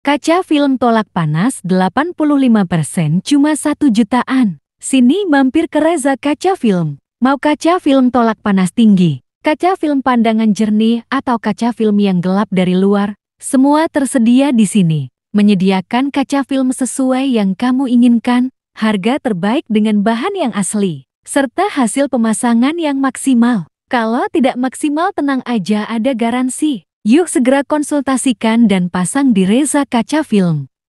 Kaca film Tolak Panas 85% cuma 1 jutaan. Sini mampir ke Reza Kaca Film. Mau kaca film tolak panas tinggi, kaca film pandangan jernih atau kaca film yang gelap dari luar, semua tersedia di sini. Menyediakan kaca film sesuai yang kamu inginkan, harga terbaik dengan bahan yang asli, serta hasil pemasangan yang maksimal. Kalau tidak maksimal tenang aja ada garansi. Yuk segera konsultasikan dan pasang di Reza Kaca Film.